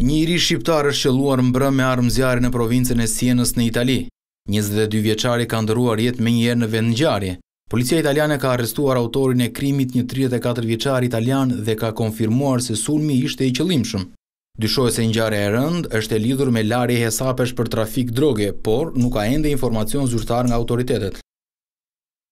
Një iri shqiptar është luar mbrë me armë zjarë në provincën e Sienës në Itali. 22 vjeqari ka ndëruar jetë me njerë në vendëngjarje. Policia italiane ka arrestuar autorin e krimit një 34 vjeqari italian dhe ka konfirmuar se sulmi ishte i qëlimshëm. Dyshoj se njare e rënd është e lidhur me lari hesapesh për trafik droge, por nuk ka ende informacion zyrtar nga autoritetet.